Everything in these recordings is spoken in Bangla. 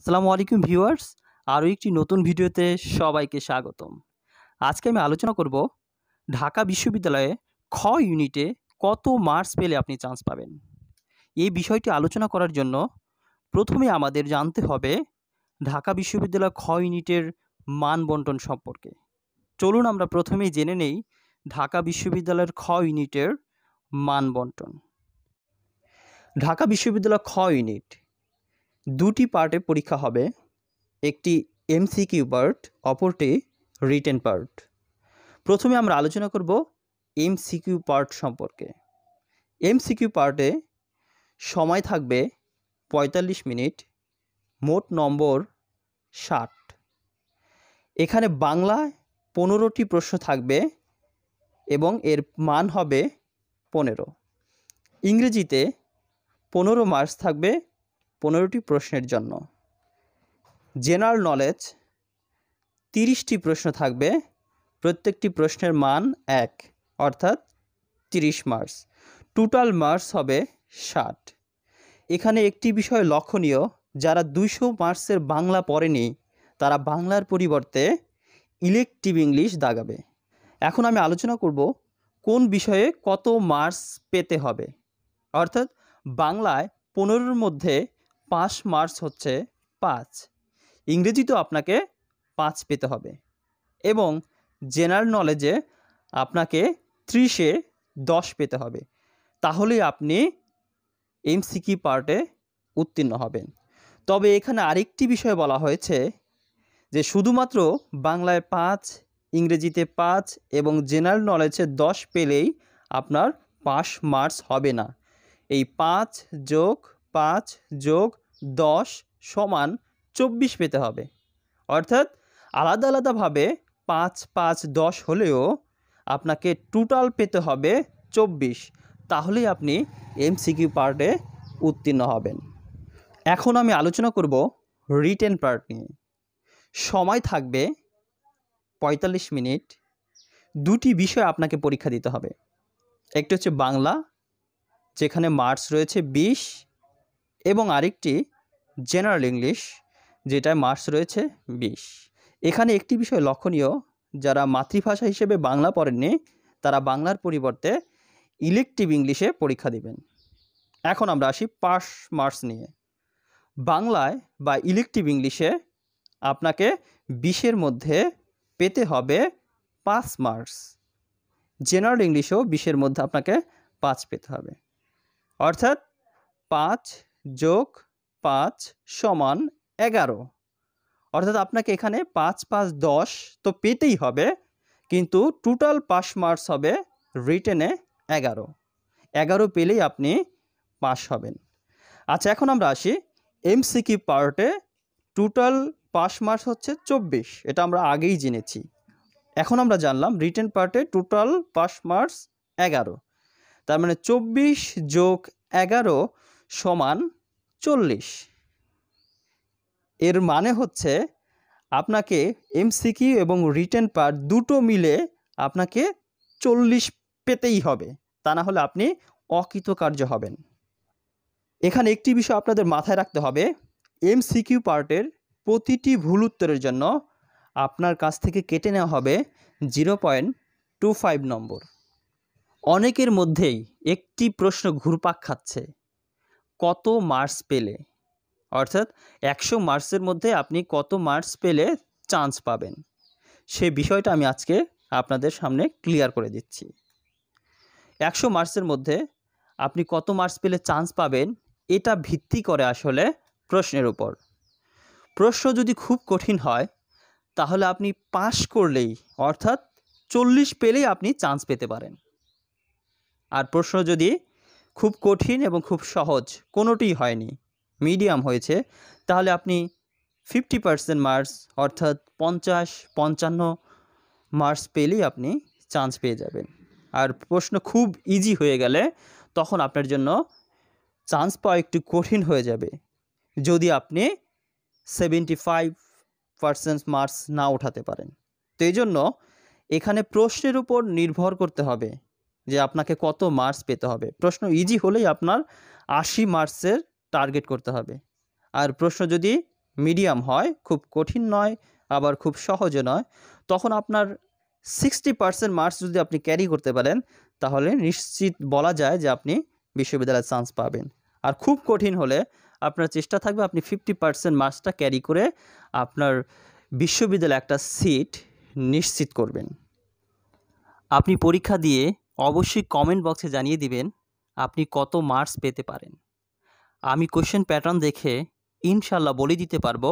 আসসালামু আলাইকুম ভিউয়ার্স আরও একটি নতুন ভিডিওতে সবাইকে স্বাগতম আজকে আমি আলোচনা করব ঢাকা বিশ্ববিদ্যালয়ে খ ইউনিটে কত মার্কস পেলে আপনি চান্স পাবেন এই বিষয়টি আলোচনা করার জন্য প্রথমে আমাদের জানতে হবে ঢাকা বিশ্ববিদ্যালয় খ ইউনিটের মান বন্টন সম্পর্কে চলুন আমরা প্রথমেই জেনে নেই ঢাকা বিশ্ববিদ্যালয়ের খ ইউনিটের মান বন্টন ঢাকা বিশ্ববিদ্যালয় খ ইউনিট দুটি পার্টে পরীক্ষা হবে একটি এমসিকিউ পার্ট অপরটি রিটেন পার্ট প্রথমে আমরা আলোচনা করব এমসিকিউ পার্ট সম্পর্কে এমসিকিউ পার্টে সময় থাকবে ৪৫ মিনিট মোট নম্বর ষাট এখানে বাংলায় পনেরোটি প্রশ্ন থাকবে এবং এর মান হবে পনেরো ইংরেজিতে পনেরো মার্কস থাকবে পনেরোটি প্রশ্নের জন্য জেনারেল নলেজ তিরিশটি প্রশ্ন থাকবে প্রত্যেকটি প্রশ্নের মান এক অর্থাৎ তিরিশ মার্কস টোটাল মার্কস হবে ষাট এখানে একটি বিষয় লক্ষণীয় যারা দুইশো মার্কসের বাংলা পড়েনি তারা বাংলার পরিবর্তে ইলেকটিভ ইংলিশ দাগাবে এখন আমি আলোচনা করব কোন বিষয়ে কত মার্কস পেতে হবে অর্থাৎ বাংলায় পনেরোর মধ্যে পাঁচ মার্চ হচ্ছে পাঁচ ইংরেজিতেও আপনাকে পাঁচ পেতে হবে এবং জেনারেল নলেজে আপনাকে ত্রিশে দশ পেতে হবে তাহলে আপনি এমসিকি পার্টে উত্তীর্ণ হবেন তবে এখানে আরেকটি বিষয় বলা হয়েছে যে শুধুমাত্র বাংলায় পাঁচ ইংরেজিতে পাঁচ এবং জেনারেল নলেজে দশ পেলেই আপনার পাঁচ মার্কস হবে না এই পাঁচ যোগ পাঁচ যোগ দশ সমান চব্বিশ পেতে হবে অর্থাৎ আলাদা আলাদাভাবে পাঁচ পাঁচ দশ হলেও আপনাকে টোটাল পেতে হবে চব্বিশ তাহলেই আপনি এমসিকিউ পার্টে উত্তীর্ণ হবেন এখন আমি আলোচনা করব রিটেন পার্ট নিয়ে সময় থাকবে ৪৫ মিনিট দুটি বিষয় আপনাকে পরীক্ষা দিতে হবে একটি হচ্ছে বাংলা যেখানে মার্কস রয়েছে বিশ এবং আরেকটি জেনারেল ইংলিশ যেটায় মার্কস রয়েছে বিশ এখানে একটি বিষয় লক্ষণীয় যারা মাতৃভাষা হিসেবে বাংলা পড়েননি তারা বাংলার পরিবর্তে ইলেকটিভ ইংলিশে পরীক্ষা দিবেন এখন আমরা আসি পাস মার্কস নিয়ে বাংলায় বা ইলেকটিভ ইংলিশে আপনাকে বিশের মধ্যে পেতে হবে পাঁচ মার্কস জেনারেল ইংলিশেও বিশের মধ্যে আপনাকে পাঁচ পেতে হবে অর্থাৎ পাঁচ যোগ পাঁচ সমান এগারো অর্থাৎ আপনাকে এখানে পাঁচ পাঁচ দশ তো পেতেই হবে কিন্তু টোটাল পাস মার্কস হবে রিটেনে এগারো এগারো পেলেই আপনি পাস হবেন আচ্ছা এখন আমরা আসি এমসিকি পার্টে টোটাল পাস মার্কস হচ্ছে চব্বিশ এটা আমরা আগেই জেনেছি এখন আমরা জানলাম রিটেন পার্টে টোটাল পাস মার্কস এগারো তার মানে চব্বিশ যোগ এগারো সমান চল্লিশ এর মানে হচ্ছে আপনাকে এমসিকিউ এবং রিটেন পার্ট দুটো মিলে আপনাকে চল্লিশ পেতেই হবে তা না হলে আপনি অকৃতকার্য হবেন এখানে একটি বিষয় আপনাদের মাথায় রাখতে হবে এমসিকিউ পার্টের প্রতিটি ভুল উত্তরের জন্য আপনার কাছ থেকে কেটে নেওয়া হবে zero point two five number অনেকের মধ্যেই একটি প্রশ্ন ঘুরপাক খাচ্ছে কত মার্কস পেলে অর্থাৎ একশো মার্কসের মধ্যে আপনি কত মার্কস পেলে চান্স পাবেন সে বিষয়টা আমি আজকে আপনাদের সামনে ক্লিয়ার করে দিচ্ছি একশো মার্কসের মধ্যে আপনি কত মার্কস পেলে চান্স পাবেন এটা ভিত্তি করে আসলে প্রশ্নের উপর প্রশ্ন যদি খুব কঠিন হয় তাহলে আপনি পাশ করলেই অর্থাৎ চল্লিশ পেলেই আপনি চান্স পেতে পারেন আর প্রশ্ন যদি খুব কঠিন এবং খুব সহজ কোনোটি হয়নি মিডিয়াম হয়েছে তাহলে আপনি ফিফটি পার্সেন্ট মার্কস অর্থাৎ পঞ্চাশ পঞ্চান্ন মার্কস পেলেই আপনি চান্স পেয়ে যাবেন আর প্রশ্ন খুব ইজি হয়ে গেলে তখন আপনার জন্য চান্স পাওয়া একটু কঠিন হয়ে যাবে যদি আপনি সেভেন্টি ফাইভ পার্সেন্ট মার্কস না ওঠাতে পারেন তো এই জন্য এখানে প্রশ্নের উপর নির্ভর করতে হবে যে আপনাকে কত মার্কস পেতে হবে প্রশ্ন ইজি হলেই আপনার আশি মার্কসের টার্গেট করতে হবে আর প্রশ্ন যদি মিডিয়াম হয় খুব কঠিন নয় আবার খুব সহজে নয় তখন আপনার সিক্সটি পার্সেন্ট মার্কস যদি আপনি ক্যারি করতে পারেন তাহলে নিশ্চিত বলা যায় যে আপনি বিশ্ববিদ্যালয়ের চান্স পাবেন আর খুব কঠিন হলে আপনার চেষ্টা থাকবে আপনি ফিফটি পার্সেন্ট মার্কসটা ক্যারি করে আপনার বিশ্ববিদ্যালয়ে একটা সিট নিশ্চিত করবেন আপনি পরীক্ষা দিয়ে অবশ্যই কমেন্ট বক্সে জানিয়ে দিবেন আপনি কত মার্কস পেতে পারেন আমি কোশ্চেন প্যাটার্ন দেখে ইনশাল্লাহ বলে দিতে পারবো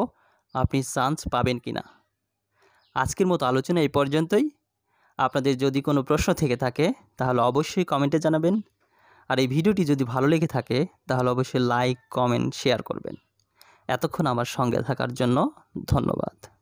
আপনি চান্স পাবেন কি না আজকের মতো আলোচনা এই পর্যন্তই আপনাদের যদি কোনো প্রশ্ন থেকে থাকে তাহলে অবশ্যই কমেন্টে জানাবেন আর এই ভিডিওটি যদি ভালো লেগে থাকে তাহলে অবশ্যই লাইক কমেন্ট শেয়ার করবেন এতক্ষণ আমার সঙ্গে থাকার জন্য ধন্যবাদ